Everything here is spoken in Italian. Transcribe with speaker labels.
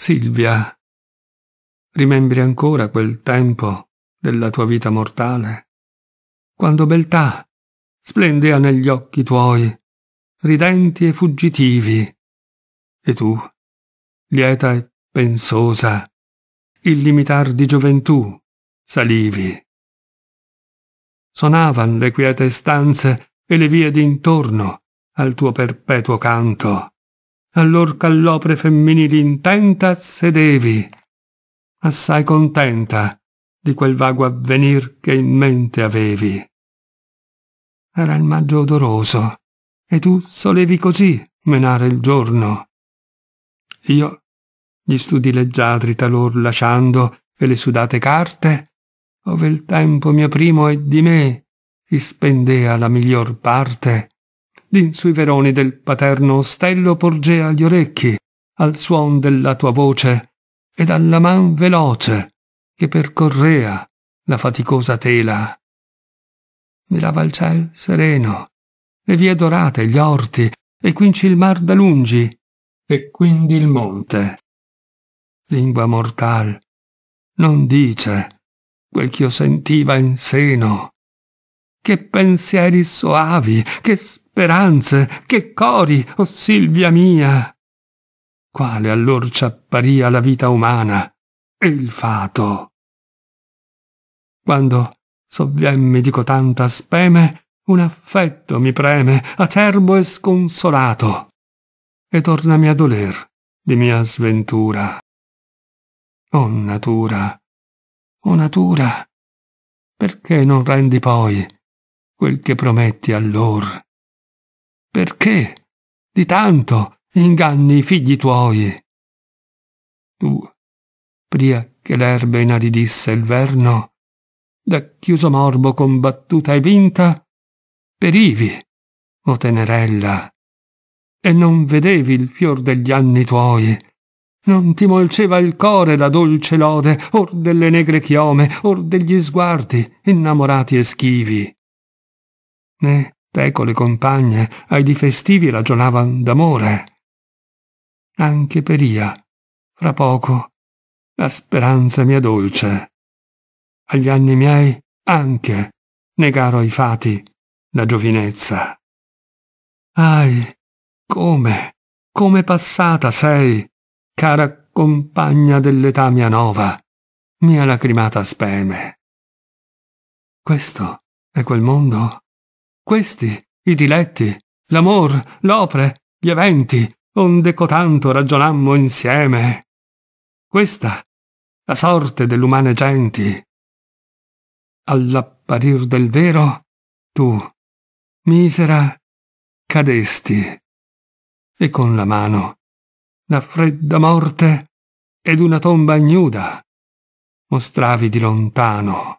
Speaker 1: Silvia, rimembri ancora quel
Speaker 2: tempo della tua vita mortale, quando beltà splendea negli occhi tuoi, ridenti e fuggitivi, e tu, lieta e pensosa, il limitar di gioventù salivi. Sonavan le quiete stanze e le vie d'intorno al tuo perpetuo canto allor ch'all'opre femminili intenta sedevi, assai contenta di quel vago avvenir che in mente avevi. Era il maggio odoroso, e tu solevi così menare il giorno. Io gli studi leggiadri talor lasciando e le sudate carte, ove il tempo mio primo e di me si spendea la miglior parte, Din sui veroni del paterno ostello porgea gli orecchi al suon della tua voce e dalla man veloce che percorrea la faticosa tela. Mirava il ciel sereno, le vie dorate, gli orti, e quinci il mar da lungi, e quindi il monte. Lingua mortal, non dice quel ch'io sentiva in seno. Che pensieri soavi, che speranze, che cori, o oh Silvia mia! Quale allor ci apparia la vita umana e il fato? Quando sovviemmi di cotanta speme, un affetto mi preme, acerbo e sconsolato, e tornami a doler di mia sventura. O oh natura,
Speaker 1: o oh natura,
Speaker 2: perché non rendi poi quel che prometti allor? Perché di tanto inganni i figli tuoi? Tu, pria che l'erba inaridisse il verno, da chiuso morbo combattuta e vinta, perivi, o tenerella, e non vedevi il fior degli anni tuoi, non ti molceva il core la dolce lode, or delle negre chiome, or degli sguardi innamorati e schivi. Né Teco le compagne ai di festivi ragionavan d'amore. Anche per Ia, fra poco, la speranza mia dolce. Agli anni miei anche negaro ai fati la giovinezza. Ahi, come, come passata sei, cara compagna dell'età mia nova, mia lacrimata speme. Questo è quel mondo? Questi, i diletti, l'amor, l'opre, gli eventi, onde cotanto ragionammo insieme. Questa, la sorte dell'umane genti. All'apparir del vero, tu, misera, cadesti, e con la mano, la fredda morte ed una tomba ignuda mostravi
Speaker 1: di lontano.